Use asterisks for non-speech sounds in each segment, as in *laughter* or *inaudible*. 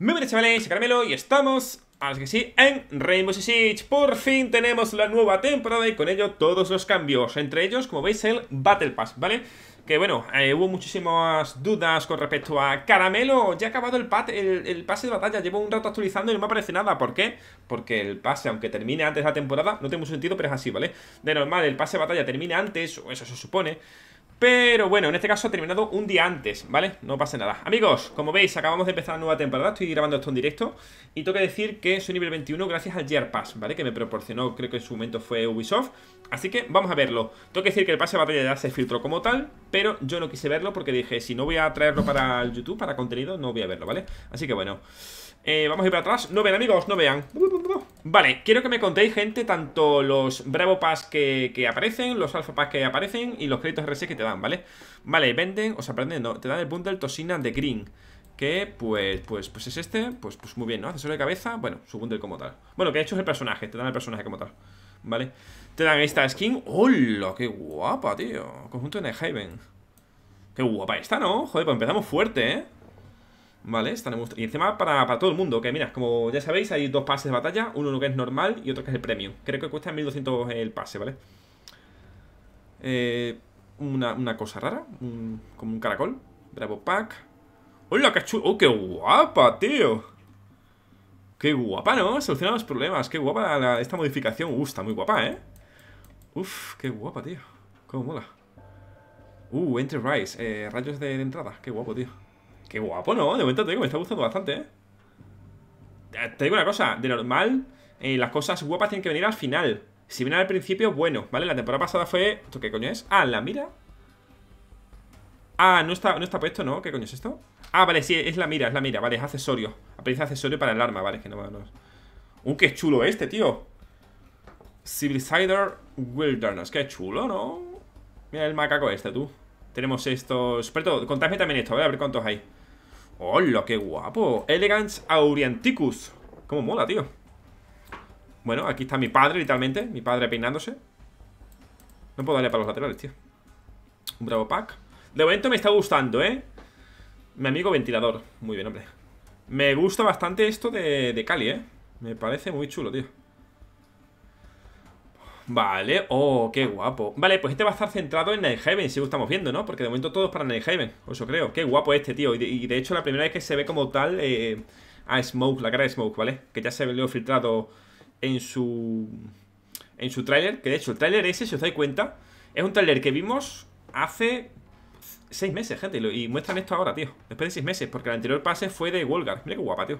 Muy buenas chavales, Caramelo y estamos, al que sí, en Rainbow Six Siege Por fin tenemos la nueva temporada y con ello todos los cambios Entre ellos, como veis, el Battle Pass, ¿vale? Que bueno, eh, hubo muchísimas dudas con respecto a Caramelo, ya ha acabado el, el, el, pase de batalla Llevo un rato actualizando y no me aparece nada, ¿por qué? Porque el pase, aunque termine antes la temporada, no tiene mucho sentido, pero es así, ¿vale? De normal, el pase de batalla termina antes, o eso se supone pero bueno, en este caso ha terminado un día antes, ¿vale? No pasa nada Amigos, como veis, acabamos de empezar la nueva temporada Estoy grabando esto en directo Y tengo que decir que soy nivel 21 gracias al Gear Pass, ¿vale? Que me proporcionó, creo que en su momento fue Ubisoft Así que vamos a verlo Tengo que decir que el pase de batalla ya se filtró como tal Pero yo no quise verlo porque dije Si no voy a traerlo para el YouTube, para contenido, no voy a verlo, ¿vale? Así que bueno eh, Vamos a ir para atrás No vean, amigos, no vean Vale, quiero que me contéis, gente, tanto los Bravo Pass que, aparecen, los Alpha Pass que aparecen y los créditos RC que te dan, ¿vale? Vale, venden, o sea, aprenden, no, te dan el bundle Tosina de Green. Que, pues, pues, pues es este, pues, pues muy bien, ¿no? Accesorio de cabeza, bueno, su bundle como tal. Bueno, que ha hecho es el personaje, te dan el personaje como tal, ¿vale? Te dan esta skin. ¡Hola! ¡Qué guapa, tío! Conjunto de Haven. ¡Qué guapa esta, ¿no? Joder, pues empezamos fuerte, ¿eh? ¿Vale? Y encima para, todo el mundo, que mira, como ya sabéis, hay dos pases de batalla, uno que es normal y otro que es el premium. Creo que cuesta 1200 el pase, ¿vale? Eh, una, cosa rara, como un caracol. Bravo Pack. ¡Hola, qué chulo! ¡Oh, qué guapa, tío! ¡Qué guapa, ¿no? Soluciona los problemas. ¡Qué guapa esta modificación! ¡Uh, está muy guapa, eh! ¡Uf, qué guapa, tío! ¡Cómo mola! ¡Uh, Enterprise eh, rayos de entrada. ¡Qué guapo, tío! Qué guapo, ¿no? De momento te digo, me está gustando bastante, ¿eh? eh te digo una cosa, de normal, eh, las cosas guapas tienen que venir al final. Si vienen al principio, bueno, ¿vale? La temporada pasada fue... ¿Esto qué coño es? Ah, la mira. Ah, no está, no está puesto, ¿no? ¿Qué coño es esto? Ah, vale, sí, es la mira, es la mira, vale, es accesorio. Aparece accesorio para el arma, vale, que no, un Uh, qué chulo este, tío. Civilizer Wilderness, qué chulo, ¿no? Mira el macaco este, tú. Tenemos estos... Esperto, contadme también esto, ¿vale? A ver cuántos hay. ¡Hola, qué guapo! Elegance Aurianticus. ¿Cómo mola, tío? Bueno, aquí está mi padre, literalmente. Mi padre peinándose. No puedo darle para los laterales, tío. Un bravo pack. De momento me está gustando, ¿eh? Mi amigo ventilador. Muy bien, hombre. Me gusta bastante esto de, de Cali, ¿eh? Me parece muy chulo, tío. Vale, oh, qué guapo Vale, pues este va a estar centrado en Nighthaven Si lo estamos viendo, ¿no? Porque de momento todo es para Nighthaven Eso creo, qué guapo este, tío Y de, hecho la primera vez que se ve como tal A eh, Smoke, la cara de Smoke, ¿vale? Que ya se ve filtrado en su... En su tráiler Que de hecho, el tráiler ese, si os dais cuenta Es un tráiler que vimos hace... Seis meses, gente Y muestran esto ahora, tío Después de seis meses Porque el anterior pase fue de Wolgar Mira qué guapa, tío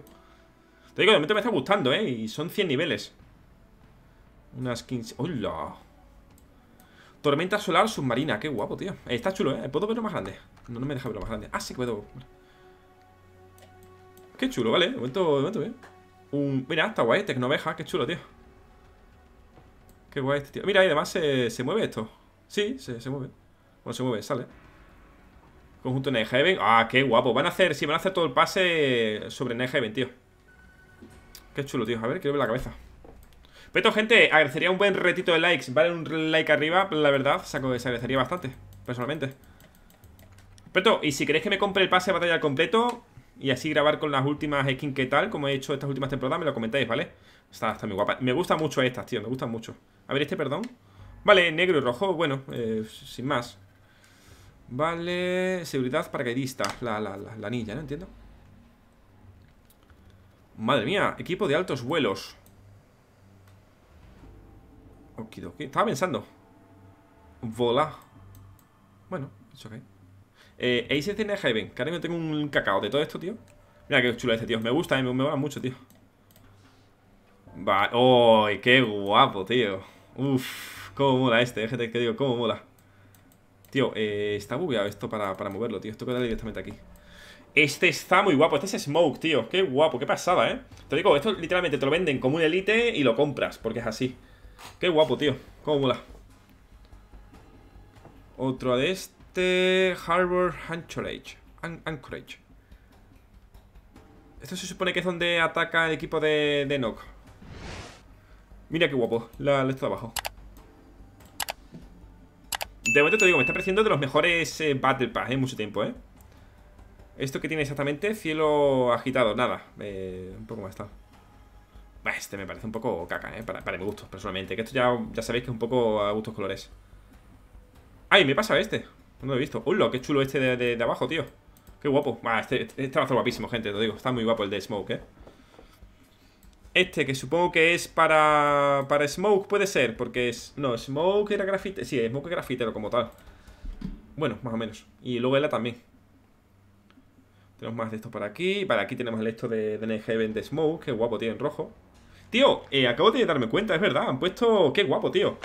Te digo, de momento me está gustando, ¿eh? Y son 100 niveles unas 15... ¡Hola! Tormenta solar submarina, qué guapo, tío eh, Está chulo, ¿eh? ¿Puedo verlo más grande? No, no me deja verlo más grande Ah, sí que puedo Qué chulo, vale, de momento, bien Mira, está guay, tecnoveja, qué chulo, tío Qué guay este tío Mira, y además se, se mueve esto Sí, se, se, mueve Bueno, se mueve, sale Conjunto Night Heaven Ah, qué guapo Van a hacer, sí, van a hacer todo el pase sobre Night tío Qué chulo, tío A ver, quiero ver la cabeza Peto gente, agradecería un buen retito de likes Vale, un like arriba, la verdad, saco, se agradecería bastante Personalmente Peto y si queréis que me compre el pase de batalla completo Y así grabar con las últimas skins que tal Como he hecho estas últimas temporadas, me lo comentáis, ¿vale? Está, muy guapa Me gustan mucho estas, tío, me gustan mucho A ver, este, perdón Vale, negro y rojo, bueno, eh, sin más Vale, seguridad paracaidista la, la, la, la ¿no? Entiendo Madre mía, equipo de altos vuelos Okidoki. Estaba pensando. Vola Bueno, eso ok. Eh, Ace tiene Heaven. Que ahora tengo un cacao de todo esto, tío. Mira qué chulo este, tío. Me gusta, me, mola mucho, tío. Vale. ¡Oh! ¡Qué guapo, tío! Uf, cómo mola este, eh, gente que digo, cómo mola. Tío, eh, está bugueado esto para, moverlo, tío. Esto queda directamente aquí. Este está muy guapo. Este es Smoke, tío. Qué guapo, qué pasada, ¿eh? Te digo, esto literalmente te lo venden como un elite y lo compras, porque es así. Qué guapo, tío. Cómo mola. Otro de este... Harbor Anchorage. Anchorage. Esto se supone que es donde ataca el equipo de, de Mira qué guapo. La, letra de abajo. De momento te digo, me está pareciendo de los mejores eh, Battle Pass en eh, mucho tiempo, ¿eh? Esto que tiene exactamente, cielo agitado, nada. Eh, un poco más está. Este me parece un poco caca, ¿eh? Para, mi gusto, personalmente. Que esto ya, ya sabéis que es un poco a gustos colores. ¡Ay! Me pasa este. No lo he visto. lo ¡Qué chulo este de, abajo, tío! ¡Qué guapo! este, va este, este guapísimo, gente. Te digo. Está muy guapo el de Smoke, ¿eh? Este, que supongo que es para, para Smoke, puede ser. Porque es... No, Smoke era grafite. Sí, Smoke es grafitero como tal. Bueno, más o menos. Y luego ella también. Tenemos más de esto por aquí. Para aquí tenemos el esto de, de de Smoke. Qué guapo tío, en rojo. Tío, eh, acabo de darme cuenta, es verdad, han puesto... Qué guapo, tío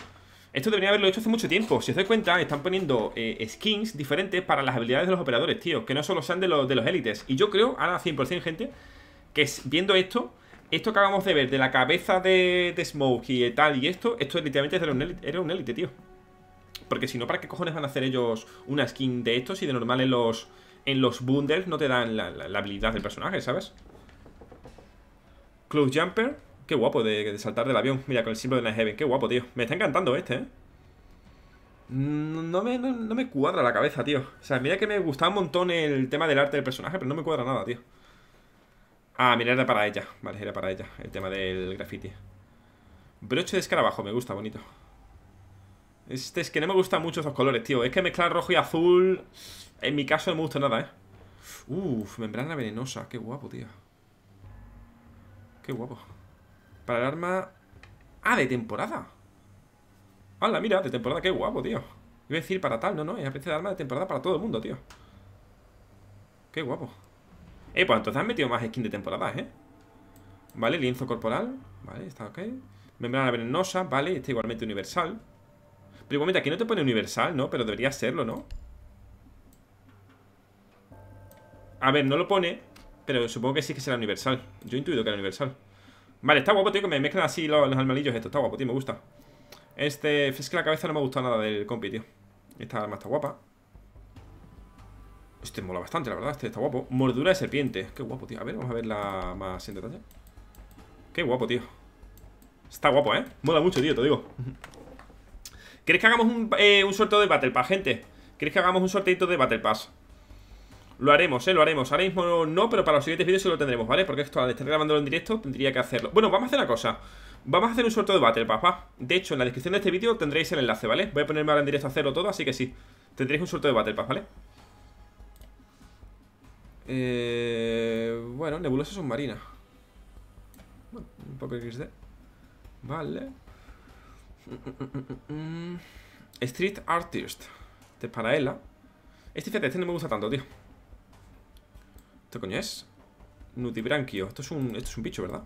Esto debería haberlo hecho hace mucho tiempo Si os dais cuenta, están poniendo eh, skins diferentes para las habilidades de los operadores, tío Que no solo sean de los, de los élites Y yo creo, ahora 100% gente Que viendo esto, esto que acabamos de ver De la cabeza de, Smoke y tal Y esto, esto literalmente era un élite, era un élite tío Porque si no, ¿para qué cojones van a hacer ellos Una skin de estos? Y de normal en los, en los bundles no te dan la, la habilidad del personaje, ¿sabes? Close Jumper Qué guapo de, saltar del avión. Mira, con el símbolo de Night Heaven. Qué guapo, tío. Me está encantando este, ¿eh? Mm, no, me, me cuadra la cabeza, tío. O sea, mira que me gustaba un montón el tema del arte del personaje, pero no me cuadra nada, tío. Ah, mira, era para ella. Vale, era para ella. El tema del graffiti. Broche de escarabajo, me gusta, bonito. Este es que no me gustan mucho esos colores, tío. Es que mezclar rojo y azul. En mi caso no me gusta nada, eh. Uf, membrana venenosa. Qué guapo, tío. Qué guapo. Para el arma... ¡Ah, de temporada! ¡Hala, mira! De temporada, qué guapo, tío Iba a decir para tal, no, no, es especie de arma de temporada para todo el mundo, tío Qué guapo Eh, pues entonces han metido más skin de temporada, ¿eh? Vale, lienzo corporal Vale, está ok Membrana venenosa, vale, está igualmente universal Pero igualmente aquí no te pone universal, ¿no? Pero debería serlo, ¿no? A ver, no lo pone Pero supongo que sí que será universal Yo intuido que era universal Vale, está guapo, tío, que me mezclan así los, los esto Está guapo, tío, me gusta. Este, es que la cabeza no me gusta nada del compi, tío. Esta arma está guapa. Este mola bastante, la verdad, este está guapo. Mordura de serpiente. Qué guapo, tío. A ver, vamos a verla más en detalle. Qué guapo, tío. Está guapo, ¿eh? Mola mucho, tío, te digo. ¿Queréis que hagamos un, eh, sorteo de Battle Pass, gente? ¿Queréis que hagamos un sorteito de Battle Pass? Lo haremos, eh, lo haremos Ahora mismo no, pero para los siguientes vídeos sí lo tendremos, ¿vale? Porque esto al estar grabándolo en directo tendría que hacerlo Bueno, vamos a hacer una cosa Vamos a hacer un sorteo de Battle Pass, ¿va? De hecho, en la descripción de este vídeo tendréis el enlace, ¿vale? Voy a ponerme ahora en directo a hacerlo todo, así que sí Tendréis un sorteo de Battle Pass, ¿vale? Eh, bueno, nebulosa submarina bueno, un poco de XD Vale mm, mm, mm, Street Artist este para ella Este, fíjate, este no me gusta tanto, tío ¿Esto coño es? Nutibranquio. Esto es un, esto es un bicho, ¿verdad?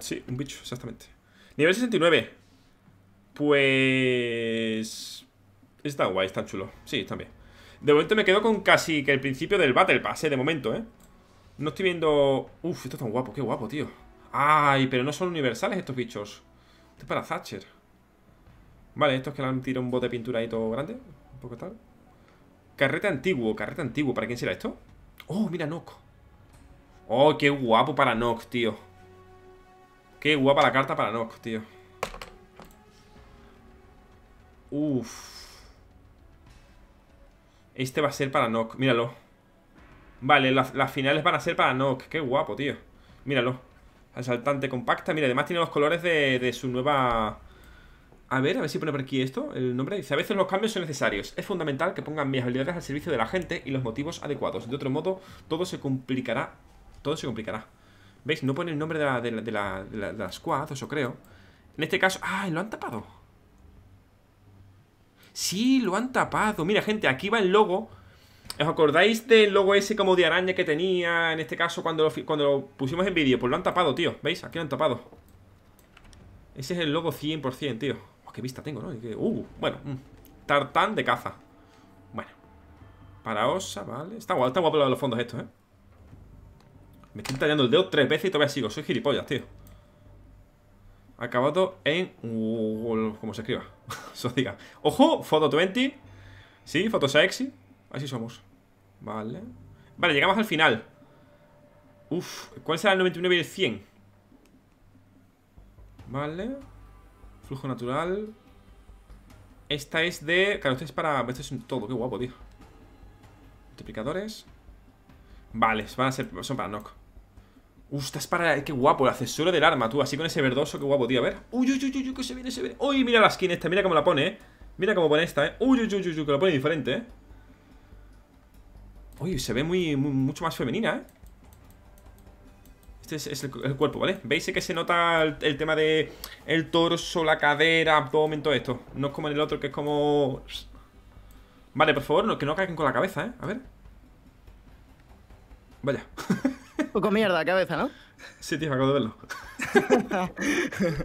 Sí, un bicho, exactamente. Nivel 69. Pues... Está guay, está chulo. Sí, está bien. De momento me quedo con casi que el principio del Battle Pass, eh, de momento, ¿eh? No estoy viendo... Uf, esto es tan guapo, qué guapo, tío. Ay, pero no son universales estos bichos. Esto es para Thatcher. Vale, estos que le han tirado un bote de pintura ahí todo grande. Un poco tal. Carrete antiguo, carrete antiguo. ¿Para quién será esto? Oh, mira Nock. Oh, qué guapo para Nock, tío. Qué guapa la carta para Nock, tío. Uf. Este va a ser para Nock, míralo. Vale, las, finales van a ser para Nock. Qué guapo, tío. Míralo. Asaltante compacta. Mira, además tiene los colores de su nueva... A ver, a ver si pone por aquí esto, el nombre. Dice, a veces los cambios son necesarios. Es fundamental que pongan mis habilidades al servicio de la gente y los motivos adecuados. De otro modo, todo se complicará. Todo se complicará. ¿Veis? No pone el nombre de la, de squad, eso creo. En este caso... ¡Ah! Lo han tapado. Sí, lo han tapado. Mira, gente, aquí va el logo. ¿Os acordáis del logo ese como de araña que tenía? En este caso, cuando cuando lo pusimos en vídeo. Pues lo han tapado, tío. ¿Veis? Aquí lo han tapado. Ese es el logo 100%, tío qué vista tengo, ¿no? Uh, bueno, mm, tartán de caza. Bueno, paraosa, vale. Está guapo, está guapo los fondos estos, ¿eh? Me estoy tallando el dedo tres veces y todavía sigo. Soy gilipollas, tío. Acabado en... como se escriba. *laughs* Ojo, foto 20. Sí, foto sexy. Así somos. Vale. Vale, llegamos al final. Uf, ¿cuál será el 99 y el 100? Vale. Flujo natural. Esta es de... Claro, esta es para... Esto es todo, qué guapo, tío. Multiplicadores. Vale, van a ser... Son para knock. Uy, esta es para... Qué guapo, el accesorio del arma, tú. Así con ese verdoso, qué guapo, tío. A ver. Uy, uy, uy, uy, que se viene, se viene. Uy, mira la skin esta, mira cómo la pone, eh. Mira cómo pone esta, eh. Uy, uy, uy, uy, que la pone diferente, eh. Uy, se ve muy mucho más femenina, eh. Este es, el, cuerpo, ¿vale? ¿Veis que se nota el, tema de el torso, la cadera, abdomen, todo esto? No es como en el otro, que es como... Vale, por favor, no, que no caigan con la cabeza, ¿eh? A ver. Vaya. Poco mierda cabeza, ¿no? Sí, tío, me acabo de verlo.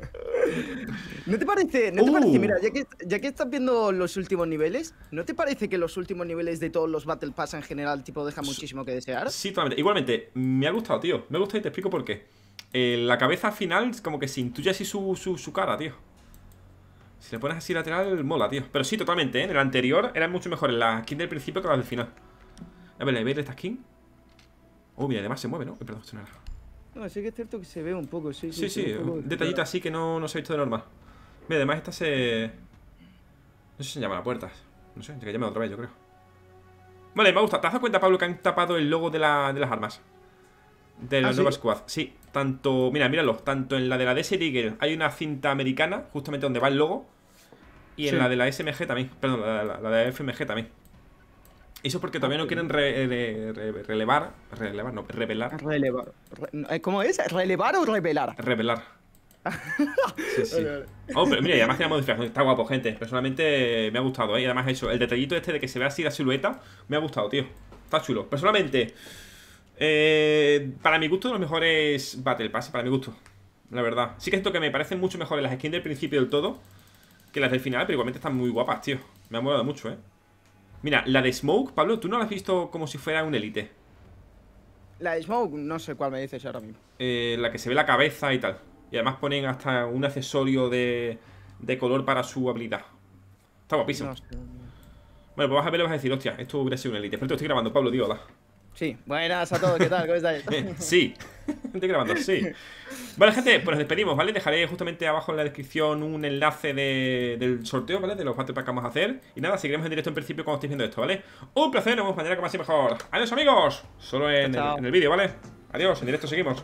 *laughs* ¿No te parece, no te parece uh. mira, ya que, estás viendo los últimos niveles, ¿no te parece que los últimos niveles de todos los Battle Pass en general tipo deja muchísimo que desear? Sí, totalmente. Igualmente, me ha gustado, tío. Me ha gustado y te explico por qué. Eh, la cabeza final como que se intuye así su, cara, tío. Si le pones así lateral, mola, tío. Pero sí, totalmente, ¿eh? En el anterior Era mucho en la skin del principio que la del final. A ver, ¿veis esta skin? Oh, mira, además se mueve, ¿no? perdón, no, sí que es cierto que se ve un poco, sí. Sí, detallito así que no, no, se ha visto de normal Mira, además esta se... No sé si se llama la puertas. No sé, que llamar otra vez, yo creo. Vale, me gusta. ¿Te has dado cuenta, Pablo, que han tapado el logo de, la, de las armas? De la ¿Ah, sí? squad. Sí, tanto... Mira, míralo. Tanto en la de la Desert Eagle hay una cinta americana, justamente donde va el logo. Y en la de la SMG también. Perdón, la de la FMG también. Eso es porque todavía no quieren eh, relevar, relevar, no, revelar. Relevar. Eh, ¿Cómo es? ¿Relevar o revelar? Revelar. *laughs* sí, sí. Oh, mira, además tenemos modificación. Está guapo, gente. Personalmente me ha gustado, ¿eh? Y además eso, el detallito este de que se ve así la silueta, me ha gustado, tío. Está chulo. Personalmente, eh, para mi gusto, los mejores Battle Pass, para mi gusto. La verdad. Sí que esto que me parecen mucho mejores las skins del principio del todo que las del final, pero igualmente están muy guapas, tío. Me ha molado mucho, ¿eh? Mira, la de Smoke, Pablo, tú no la has visto como si fuera un Elite? La de Smoke, no sé cuál me dices ahora mismo. Eh, la que se ve la cabeza y tal. Y además ponen hasta un accesorio de, color para su habilidad. Está guapísimo. Bueno, pues vas a ver y vas a decir, hostia, esto hubiera sido un Elite. Pero te estoy grabando, Pablo, dios hola. Sí, buenas a todos, ¿qué tal? ¿Cómo estáis? *laughs* sí, estoy grabando, sí. Vale, gente, pues nos despedimos, ¿vale? Dejaré justamente abajo en la descripción un enlace del sorteo, ¿vale? De los bates para que vamos a hacer. Y nada, seguiremos en directo en principio cuando estéis viendo esto, ¿vale? Un placer, nos vemos mañana como más mejor. Adiós, amigos. Solo en el vídeo, ¿vale? Adiós, en directo seguimos.